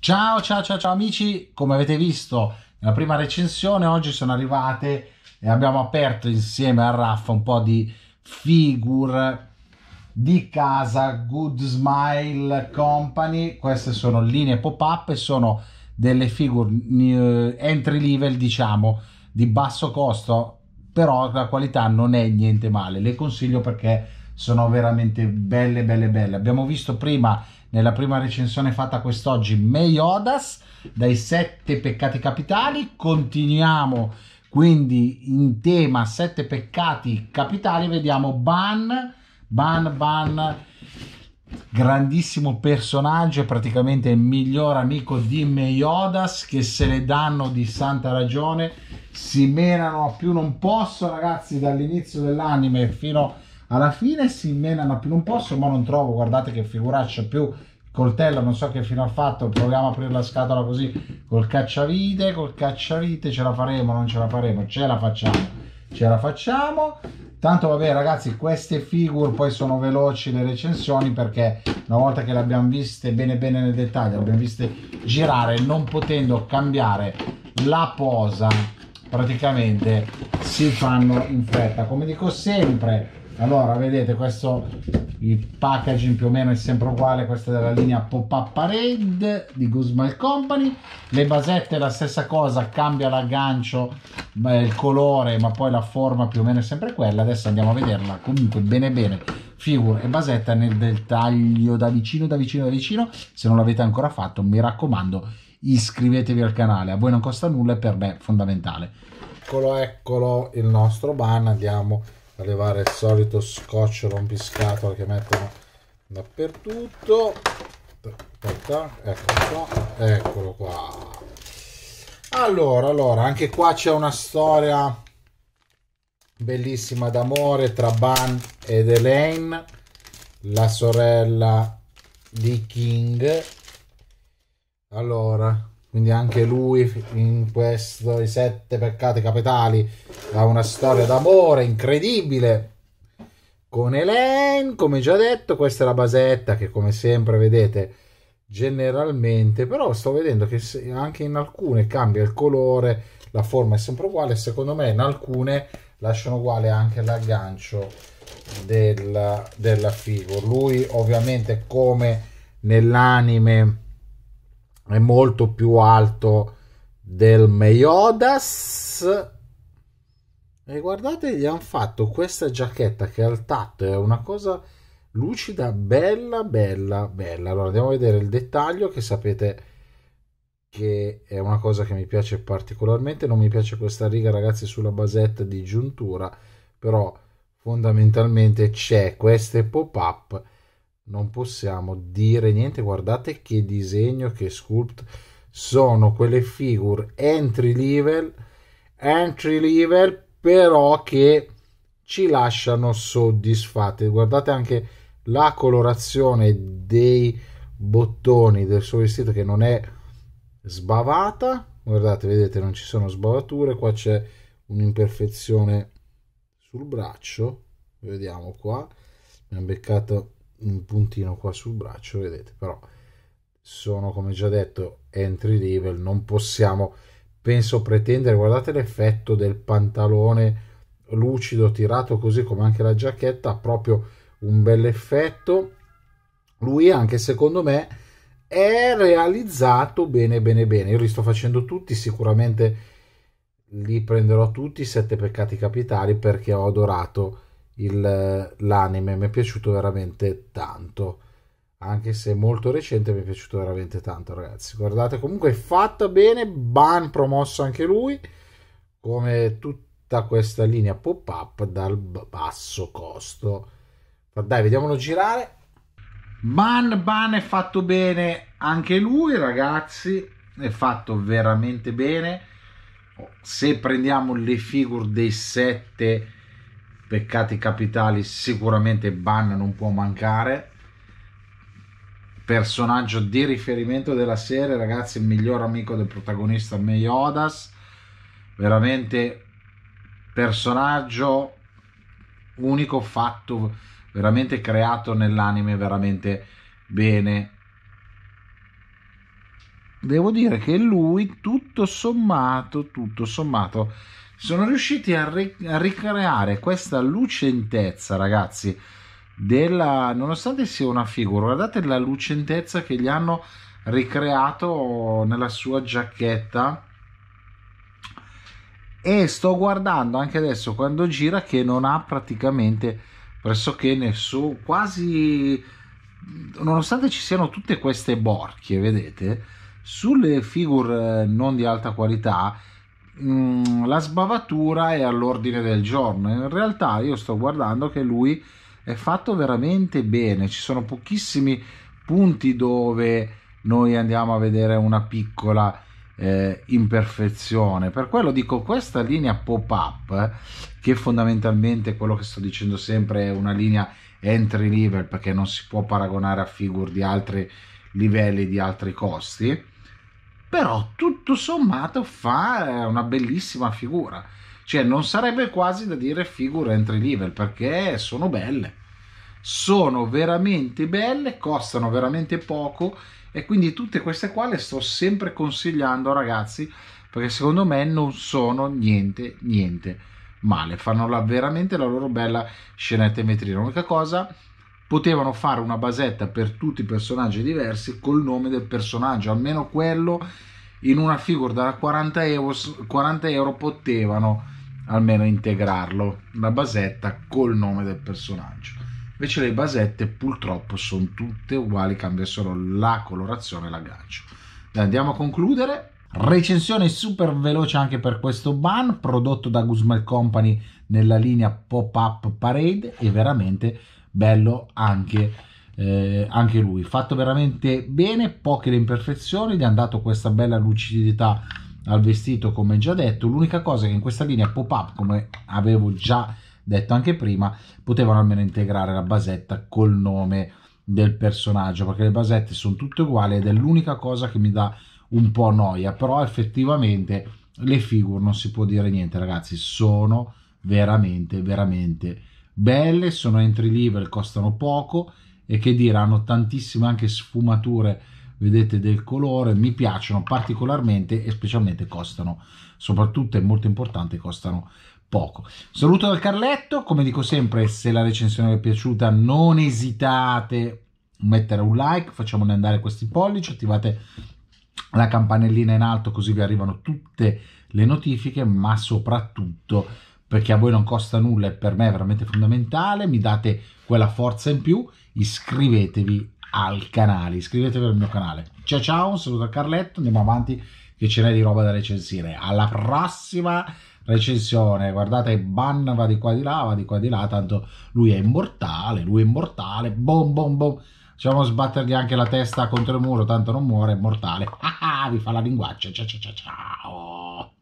Ciao ciao ciao ciao amici, come avete visto nella prima recensione oggi sono arrivate e abbiamo aperto insieme a Raffa un po' di figure di casa Good Smile Company, queste sono linee pop-up e sono delle figure eh, entry level diciamo di basso costo però la qualità non è niente male, le consiglio perché sono veramente belle, belle, belle. Abbiamo visto prima, nella prima recensione fatta quest'oggi, Meiodas dai sette peccati capitali. Continuiamo quindi in tema sette peccati capitali. Vediamo Ban, Ban, Ban, grandissimo personaggio, praticamente il miglior amico di Meiodas che se ne danno di santa ragione. Si menano a più non posso, ragazzi, dall'inizio dell'anime fino a alla fine si menano più non posso ma non trovo guardate che figuraccia più coltello non so che fino ha fatto proviamo a aprire la scatola così col cacciavite col cacciavite ce la faremo non ce la faremo ce la facciamo ce la facciamo tanto vabbè ragazzi queste figure poi sono veloci le recensioni perché una volta che le abbiamo viste bene bene nel dettaglio le abbiamo viste girare non potendo cambiare la posa praticamente si fanno in fretta come dico sempre allora vedete questo il packaging più o meno è sempre uguale questa è della linea pop up parade di Guzman Company le basette la stessa cosa cambia l'aggancio il colore ma poi la forma più o meno è sempre quella adesso andiamo a vederla comunque bene bene figure e basetta nel dettaglio da vicino da vicino da vicino se non l'avete ancora fatto mi raccomando iscrivetevi al canale a voi non costa nulla e per me è fondamentale eccolo eccolo il nostro ban andiamo da levare il solito scotch rompiscatola che mettono dappertutto eccolo qua. eccolo qua allora allora anche qua c'è una storia bellissima d'amore tra Ban ed Elaine la sorella di King allora quindi anche lui in questo I sette peccati capitali ha una storia d'amore incredibile con Elaine, come già detto, questa è la basetta che come sempre vedete generalmente, però sto vedendo che anche in alcune cambia il colore, la forma è sempre uguale, secondo me in alcune lasciano uguale anche l'aggancio della, della figura. Lui ovviamente come nell'anime è molto più alto del Meiodas e guardate gli hanno fatto questa giacchetta che al tatto è una cosa lucida bella bella bella allora andiamo a vedere il dettaglio che sapete che è una cosa che mi piace particolarmente non mi piace questa riga ragazzi sulla basetta di giuntura però fondamentalmente c'è queste pop up non possiamo dire niente guardate che disegno che sculpt sono quelle figure entry level entry level però che ci lasciano soddisfatti guardate anche la colorazione dei bottoni del suo vestito che non è sbavata guardate vedete non ci sono sbavature qua c'è un'imperfezione sul braccio vediamo qua abbiamo beccato un puntino qua sul braccio, vedete, però sono come già detto entry level, non possiamo penso pretendere, guardate l'effetto del pantalone lucido tirato così come anche la giacchetta, proprio un bel effetto. Lui anche secondo me è realizzato bene bene bene. Io li sto facendo tutti, sicuramente li prenderò tutti sette peccati capitali perché ho adorato il, l'anime, mi è piaciuto veramente tanto. Anche se molto recente, mi è piaciuto veramente tanto, ragazzi. Guardate, comunque è fatta bene. Ban promosso anche lui, come tutta questa linea pop-up dal basso costo. Ma dai, vediamolo girare. Ban Ban è fatto bene anche lui, ragazzi. È fatto veramente bene. Oh, se prendiamo le figure dei sette peccati capitali sicuramente Ban non può mancare personaggio di riferimento della serie ragazzi il miglior amico del protagonista Meiodas veramente personaggio unico fatto veramente creato nell'anime veramente bene devo dire che lui tutto sommato tutto sommato sono riusciti a, ri- a ricreare questa lucentezza, ragazzi, della... nonostante sia una figura, guardate la lucentezza che gli hanno ricreato nella sua giacchetta e sto guardando anche adesso quando gira che non ha praticamente pressoché nessuno quasi nonostante ci siano tutte queste borchie vedete sulle figure non di alta qualità Mm, la sbavatura è all'ordine del giorno. In realtà io sto guardando che lui è fatto veramente bene, ci sono pochissimi punti dove noi andiamo a vedere una piccola eh, imperfezione. Per quello dico questa linea pop-up, che fondamentalmente quello che sto dicendo sempre è una linea entry level perché non si può paragonare a figure di altri livelli, di altri costi però tutto sommato fa eh, una bellissima figura. Cioè, non sarebbe quasi da dire figure entry level perché sono belle. Sono veramente belle, costano veramente poco e quindi tutte queste qua le sto sempre consigliando ragazzi perché secondo me non sono niente niente male, fanno la, veramente la loro bella scenetta in vetrina. L'unica cosa potevano fare una basetta per tutti i personaggi diversi col nome del personaggio, almeno quello in una figure da 40 euro, 40 euro potevano almeno integrarlo, una basetta col nome del personaggio. Invece le basette purtroppo sono tutte uguali, cambia solo la colorazione e l'aggancio. Andiamo a concludere. Recensione super veloce anche per questo ban prodotto da Guzman Company nella linea Pop Up Parade È veramente bello anche, eh, anche lui. Fatto veramente bene, poche le imperfezioni, gli ha dato questa bella lucidità al vestito come già detto. L'unica cosa è che in questa linea pop-up, come avevo già detto anche prima, potevano almeno integrare la basetta col nome del personaggio perché le basette sono tutte uguali ed è l'unica cosa che mi dà un po' noia però effettivamente le figure non si può dire niente ragazzi sono veramente veramente belle, sono entry level, costano poco e che dire hanno tantissime anche sfumature vedete del colore mi piacciono particolarmente e specialmente costano soprattutto è molto importante costano poco saluto dal Carletto come dico sempre se la recensione vi è piaciuta non esitate a mettere un like facciamone andare questi pollici attivate la campanellina in alto così vi arrivano tutte le notifiche ma soprattutto perché a voi non costa nulla e per me è veramente fondamentale, mi date quella forza in più, iscrivetevi al canale, iscrivetevi al mio canale. Ciao ciao, un saluto a Carletto, andiamo avanti che ce n'è di roba da recensire. Alla prossima recensione, guardate, Ban va di qua di là, va di qua di là, tanto lui è immortale, lui è immortale, bom bom bom. Facciamo sbattergli anche la testa contro il muro, tanto non muore, è mortale. Ah, ah, vi fa la linguaccia. Ciao ciao ciao ciao.